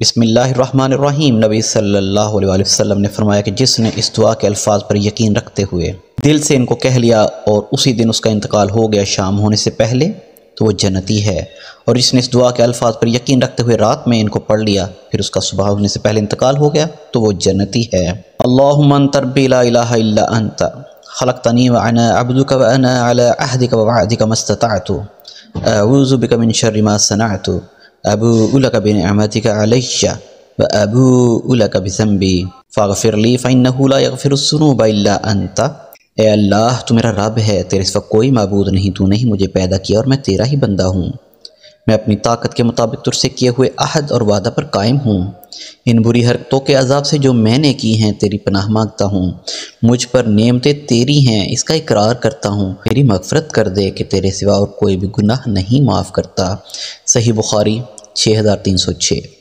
बिसमीम नबी सल्लल्लाहु अलैहि वसल्लम ने फरमाया कि जिसने इस दुआ के अल्फाज पर यकीन रखते हुए दिल से इनको कह लिया और उसी दिन उसका इंतकाल हो गया शाम होने से पहले तो वो जन्नती है और जिसने इस दुआ के अल्फाज पर यकीन रखते हुए रात में इनको पढ़ लिया फिर उसका सुबह होने से पहले इंतकाल हो गया तो वो जन्नती है अल्लाह तरबीला अंत खलक तनी वन अब्दू का वन अहदिक वादिक मस्तः बिकमिन शर्मा सनातु अबू उलक बिन अहमतिक अलैशा व अबू उलक बिसम्बी फ़ागफिरली फ़ैन नहूला यगफिरसनूब अंता ए अल्लाह तू मेरा रब है तेरे सिवा कोई मबूद नहीं तूने ही मुझे पैदा किया और मैं तेरा ही बंदा हूँ मैं अपनी ताकत के मुताबिक तुरसे किए हुए अहद और वादा पर कायम हूँ इन बुरी हरकतों के अजाब से जो मैंने की हैं तेरी पनाह मांगता हूँ मुझ पर नियमतें तेरी हैं इसका इकरार करता हूँ मेरी मफ़रत कर दे कि तेरे सिवा और कोई भी गुनाह नहीं माफ़ करता सही बुखारी छः हज़ार तीन सौ छः